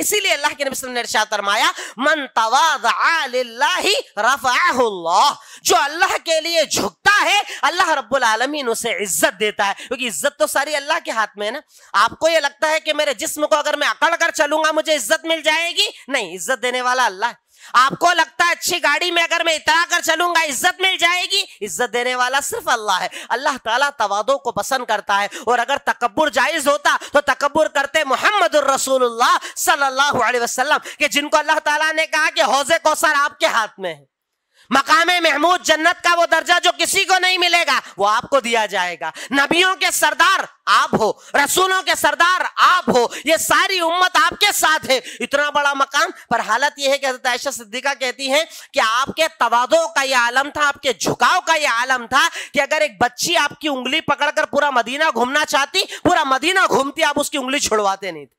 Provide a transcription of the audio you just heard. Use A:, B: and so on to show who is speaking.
A: इसीलिए अल्लाह के नबी ने इरशाद फरमाया मन तवादी जो अल्लाह के लिए झुकता है अल्लाह रब्बुल आलमीन उसे इज्जत देता है क्योंकि इज्जत तो सारी अल्लाह के हाथ में है ना आपको ये लगता है कि मेरे जिस्म को अगर मैं अकड़ कर चलूंगा मुझे इज्जत मिल जाएगी नहीं इज्जत देने वाला अल्लाह है आपको लगता है अच्छी गाड़ी में अगर मैं इतरा कर चलूंगा इज्जत मिल जाएगी इज्जत देने वाला सिर्फ अल्लाह है अल्लाह ताला तवादों को पसंद करता है और अगर तकबर जायज होता तो तकबर रसूलुल्लाह सल्लल्लाहु अलैहि वसल्लम कि जिनको अल्लाह ताला ने कहा कि हौजे कौसर आपके हाथ में है मकाम महमूद जन्नत का वो दर्जा जो किसी को नहीं मिलेगा वो आपको दिया जाएगा नबियों के सरदार आप हो रसूलों के सरदार आप हो ये सारी उम्मत आपके साथ है इतना बड़ा मकाम पर हालत ये है कि हजरत आयशा सिद्दीका कहती हैं कि आपके तवादों का ये आलम था आपके झुकाव का ये आलम था कि अगर एक बच्ची आपकी उंगली पकड़कर पूरा मदीना घूमना चाहती पूरा मदीना घूमती आप उसकी उंगली छुड़वाते नहीं थे